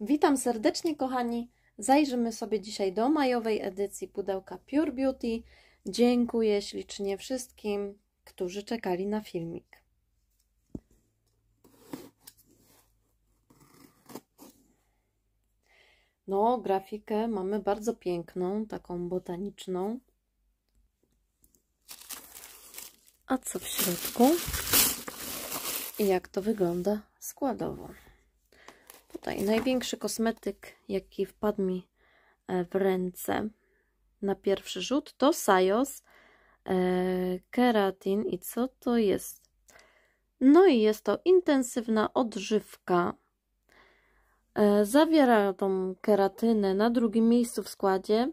Witam serdecznie, kochani. Zajrzymy sobie dzisiaj do majowej edycji pudełka Pure Beauty. Dziękuję ślicznie wszystkim, którzy czekali na filmik. No, grafikę mamy bardzo piękną, taką botaniczną. A co w środku? I jak to wygląda składowo? tutaj największy kosmetyk, jaki wpadł mi e, w ręce na pierwszy rzut, to Sajos e, Keratin. I co to jest? No i jest to intensywna odżywka. E, zawiera tą keratynę na drugim miejscu w składzie,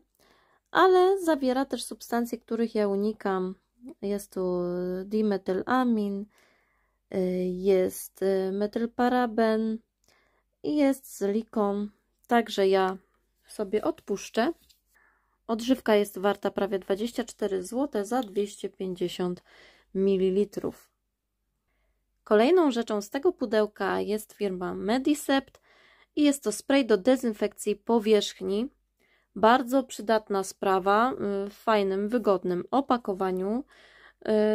ale zawiera też substancje, których ja unikam. Jest tu dimetylamin, jest metylparaben, i jest z liką, także ja sobie odpuszczę. Odżywka jest warta prawie 24 zł za 250 ml. Kolejną rzeczą z tego pudełka jest firma Medisept i jest to spray do dezynfekcji powierzchni. Bardzo przydatna sprawa w fajnym, wygodnym opakowaniu.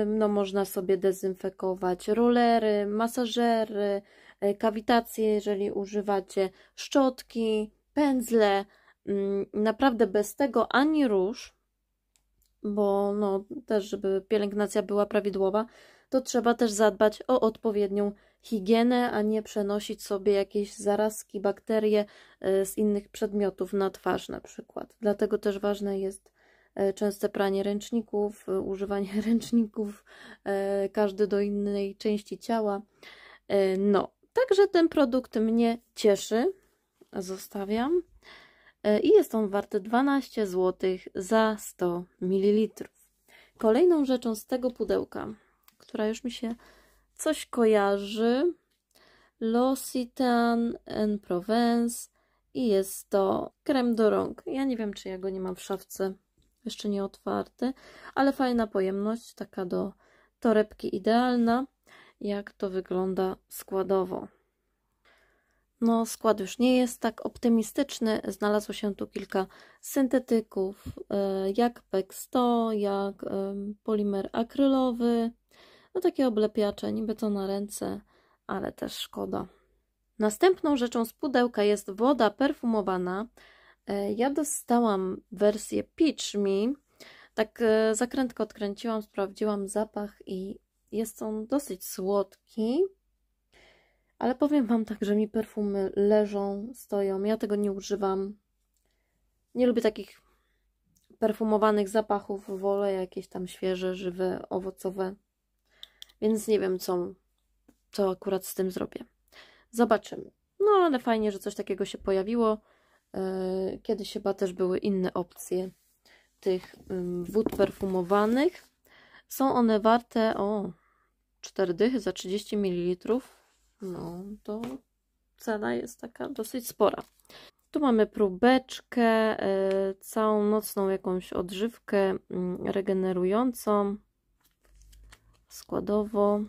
No, można sobie dezynfekować rolery, masażery, E, kawitację, jeżeli używacie szczotki, pędzle. Mm, naprawdę bez tego ani róż, bo no, też, żeby pielęgnacja była prawidłowa, to trzeba też zadbać o odpowiednią higienę, a nie przenosić sobie jakieś zarazki, bakterie e, z innych przedmiotów na twarz na przykład. Dlatego też ważne jest e, częste pranie ręczników, używanie ręczników, każdy do innej części ciała. No, Także ten produkt mnie cieszy. Zostawiam. E, I jest on warty 12 zł za 100 ml. Kolejną rzeczą z tego pudełka, która już mi się coś kojarzy, L'Occitane en Provence i jest to krem do rąk. Ja nie wiem, czy ja go nie mam w szafce, jeszcze nie otwarty, ale fajna pojemność, taka do torebki idealna jak to wygląda składowo. No, skład już nie jest tak optymistyczny. Znalazło się tu kilka syntetyków, e, jak PEG 100, jak e, polimer akrylowy. No, takie oblepiacze, niby to na ręce, ale też szkoda. Następną rzeczą z pudełka jest woda perfumowana. E, ja dostałam wersję Peach Me. Tak zakrętkę odkręciłam, sprawdziłam zapach i jest on dosyć słodki, ale powiem Wam tak, że mi perfumy leżą, stoją. Ja tego nie używam. Nie lubię takich perfumowanych zapachów. Wolę jakieś tam świeże, żywe, owocowe. Więc nie wiem, co, co akurat z tym zrobię. Zobaczymy. No, ale fajnie, że coś takiego się pojawiło. E, kiedyś chyba też były inne opcje tych wód perfumowanych. Są one warte, o, 4 dychy za 30 ml. No, to cena jest taka dosyć spora. Tu mamy próbeczkę, y, całą nocną jakąś odżywkę mm, regenerującą składowo.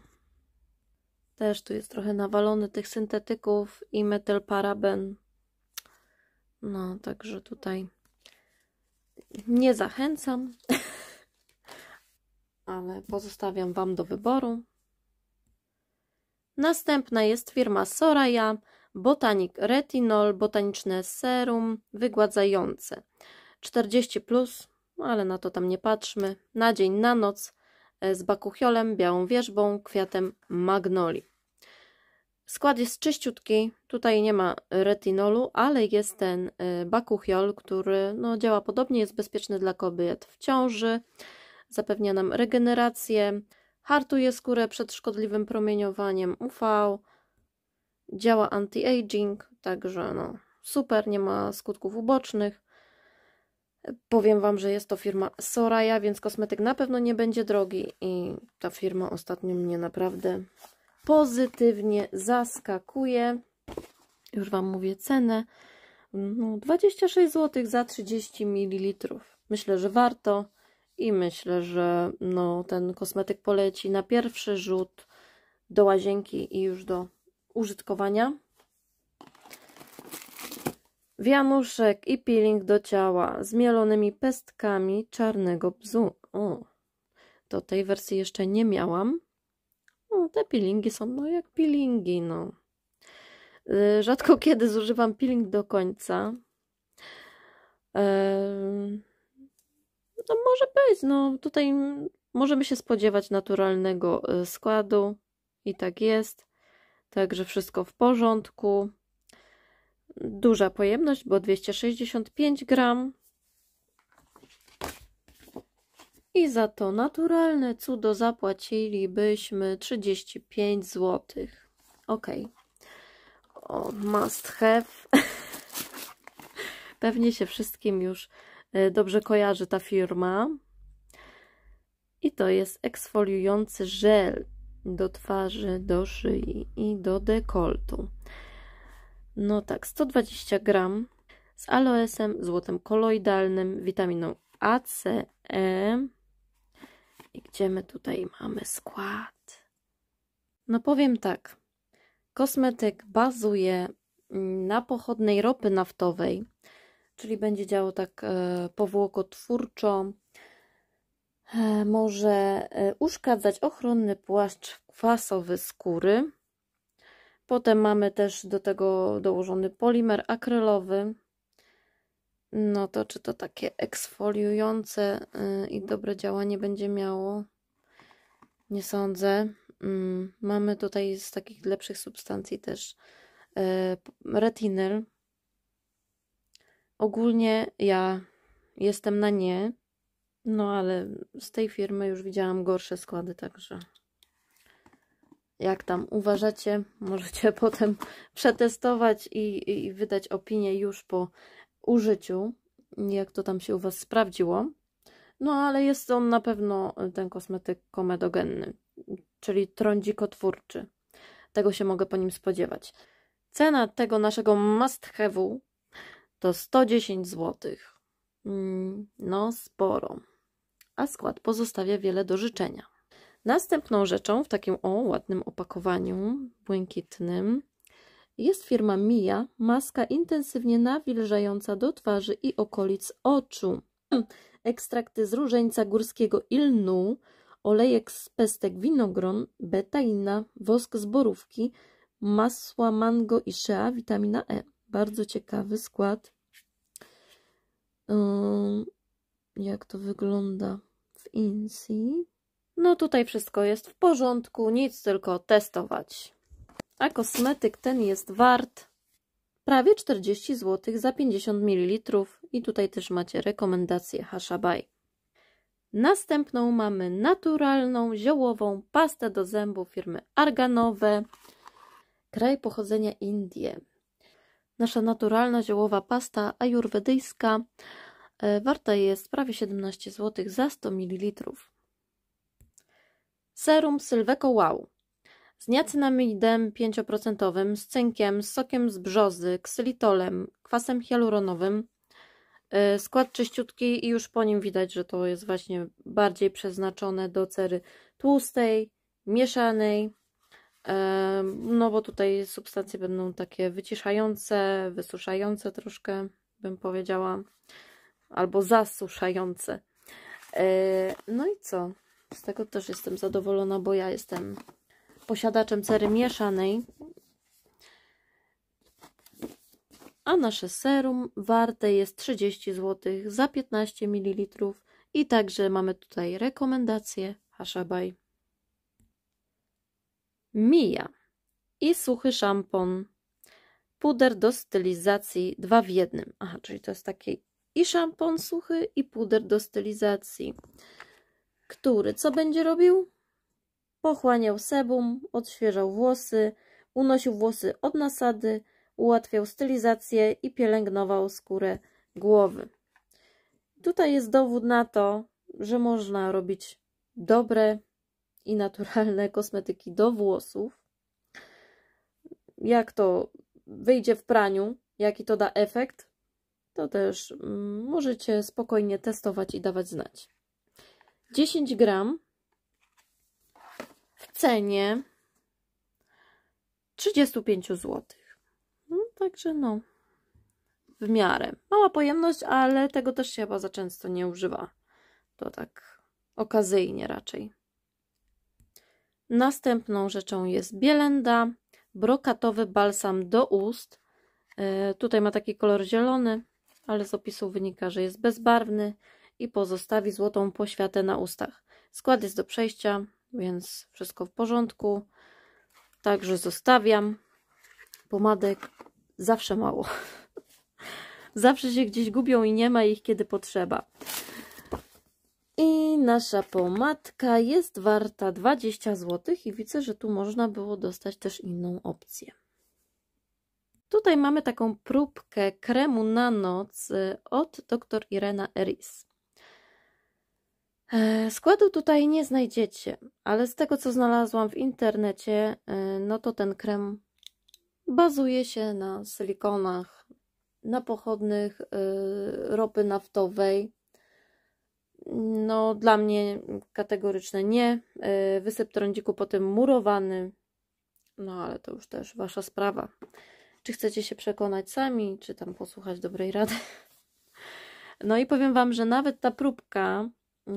Też tu jest trochę nawalony tych syntetyków i metalparaben. No, także tutaj nie zachęcam, ale pozostawiam Wam do wyboru. Następna jest firma Soraya, Botanic Retinol, botaniczne serum wygładzające. 40+, plus, ale na to tam nie patrzmy. Na dzień, na noc e, z bakuchiolem, białą wierzbą, kwiatem magnoli. Skład jest czyściutki, tutaj nie ma retinolu, ale jest ten e, bakuchiol, który no, działa podobnie, jest bezpieczny dla kobiet w ciąży, zapewnia nam regenerację, hartuje skórę przed szkodliwym promieniowaniem UV, działa anti-aging, także no super, nie ma skutków ubocznych. Powiem Wam, że jest to firma Soraya, więc kosmetyk na pewno nie będzie drogi i ta firma ostatnio mnie naprawdę pozytywnie zaskakuje. Już Wam mówię cenę. No, 26 zł za 30 ml. Myślę, że warto i myślę, że no, ten kosmetyk poleci na pierwszy rzut do łazienki i już do użytkowania. Wianuszek i peeling do ciała z mielonymi pestkami czarnego bzu. O, do tej wersji jeszcze nie miałam. te peelingi są no jak peelingi, no. Rzadko kiedy zużywam peeling do końca. Yy no może być, no tutaj możemy się spodziewać naturalnego y, składu i tak jest. Także wszystko w porządku. Duża pojemność, bo 265 gram. I za to naturalne cudo zapłacilibyśmy 35 zł. Ok. O, must have. Pewnie się wszystkim już E, dobrze kojarzy ta firma. I to jest eksfoliujący żel do twarzy, do szyi i do dekoltu. No tak, 120 gram z aloesem, złotem koloidalnym, witaminą A, C, E. I gdzie my tutaj mamy skład? No powiem tak. Kosmetyk bazuje mm, na pochodnej ropy naftowej, czyli będzie działo tak e, powłokotwórczo. E, może e, uszkadzać ochronny płaszcz kwasowy skóry. Potem mamy też do tego dołożony polimer akrylowy. No to czy to takie eksfoliujące i dobre działanie będzie miało? Nie sądzę. Mm, mamy tutaj z takich lepszych substancji też retinyl, Ogólnie ja jestem na nie, no ale z tej firmy już widziałam gorsze składy, także jak tam uważacie, możecie potem przetestować i, i wydać opinię już po użyciu, jak to tam się u Was sprawdziło. No ale jest on na pewno ten kosmetyk komedogenny, czyli trądzikotwórczy. Tego się mogę po nim spodziewać. Cena tego naszego must have'u to 110 zł. Mm, no, sporo. A skład pozostawia wiele do życzenia. Następną rzeczą w takim o ładnym opakowaniu błękitnym jest firma Mia, maska intensywnie nawilżająca do twarzy i okolic oczu. Ekstrakty z różańca górskiego ilnu, olejek z pestek winogron, betaina, wosk z borówki, masła mango i shea, witamina E. Bardzo ciekawy skład. Jak to wygląda w INSI? No tutaj wszystko jest w porządku, nic tylko testować. A kosmetyk ten jest wart prawie 40 zł za 50 ml i tutaj też macie rekomendację Hashabaj. Następną mamy naturalną ziołową pastę do zębów firmy Arganowe, kraj pochodzenia Indie. Nasza naturalna ziołowa pasta ajurwedyjska e, warta jest prawie 17 zł za 100 ml. Serum Sylveco Wow z niacinamidem 5% z cynkiem, z sokiem z brzozy, ksylitolem, kwasem hialuronowym. E, skład czyściutki i już po nim widać, że to jest właśnie bardziej przeznaczone do cery tłustej, mieszanej, no bo tutaj substancje będą takie wyciszające, wysuszające troszkę, bym powiedziała, albo zasuszające. E, no i co? Z tego też jestem zadowolona, bo ja jestem posiadaczem cery mieszanej. A nasze serum warte jest 30 zł za 15 ml. I także mamy tutaj rekomendacje Hashabaj mija i suchy szampon, puder do stylizacji dwa w jednym. Aha, czyli to jest taki i szampon suchy i puder do stylizacji, który co będzie robił? Pochłaniał sebum, odświeżał włosy, unosił włosy od nasady, ułatwiał stylizację i pielęgnował skórę głowy. Tutaj jest dowód na to, że można robić dobre i naturalne kosmetyki do włosów. Jak to wyjdzie w praniu, jaki to da efekt, to też mm, możecie spokojnie testować i dawać znać. 10 gram w cenie 35 zł. No, także no, w miarę. Mała pojemność, ale tego też się chyba za często nie używa. To tak okazyjnie raczej. Następną rzeczą jest bielenda, brokatowy balsam do ust. E, tutaj ma taki kolor zielony, ale z opisu wynika, że jest bezbarwny i pozostawi złotą poświatę na ustach. Skład jest do przejścia, więc wszystko w porządku. Także zostawiam. Pomadek zawsze mało. Zawsze się gdzieś gubią i nie ma ich, kiedy potrzeba. I nasza pomadka jest warta 20 zł i widzę, że tu można było dostać też inną opcję. Tutaj mamy taką próbkę kremu na noc y, od dr Irena Eris. E, składu tutaj nie znajdziecie, ale z tego co znalazłam w internecie, y, no to ten krem bazuje się na silikonach, na pochodnych y, ropy naftowej, no, dla mnie kategoryczne nie. Y, wysyp trądziku potem murowany. No, ale to już też wasza sprawa. Czy chcecie się przekonać sami, czy tam posłuchać dobrej rady? No i powiem Wam, że nawet ta próbka y,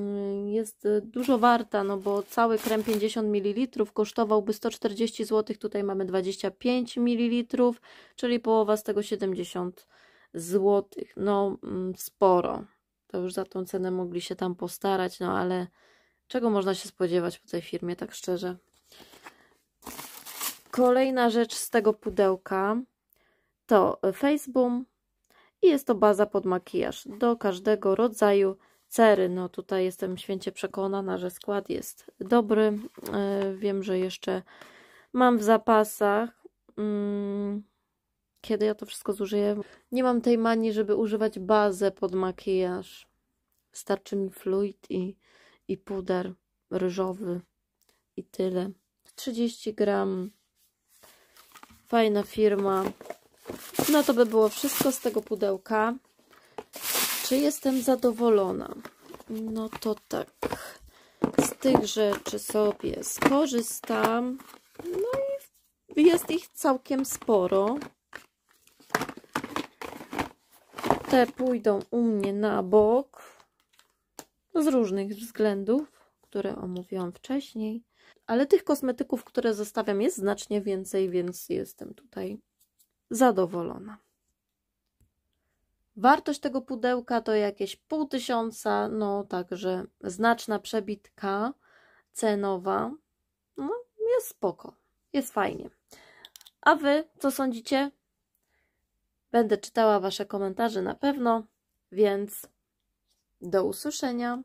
jest dużo warta, no bo cały krem 50 ml kosztowałby 140 zł, tutaj mamy 25 ml, czyli połowa z tego 70 zł. No mm, sporo to już za tą cenę mogli się tam postarać, no ale czego można się spodziewać po tej firmie, tak szczerze. Kolejna rzecz z tego pudełka to Facebook i jest to baza pod makijaż do każdego rodzaju cery. No tutaj jestem święcie przekonana, że skład jest dobry. E, wiem, że jeszcze mam w zapasach. Mm, kiedy ja to wszystko zużyję. Nie mam tej manii, żeby używać bazę pod makijaż. Starczy mi fluid i, i puder ryżowy i tyle. 30 gram. Fajna firma. No to by było wszystko z tego pudełka. Czy jestem zadowolona? No to tak. Z tych rzeczy sobie skorzystam. No i jest ich całkiem sporo. Te pójdą u mnie na bok z różnych względów, które omówiłam wcześniej. Ale tych kosmetyków, które zostawiam jest znacznie więcej, więc jestem tutaj zadowolona. Wartość tego pudełka to jakieś pół tysiąca, no także znaczna przebitka cenowa. No, jest spoko, jest fajnie. A wy co sądzicie? Będę czytała Wasze komentarze na pewno, więc do usłyszenia.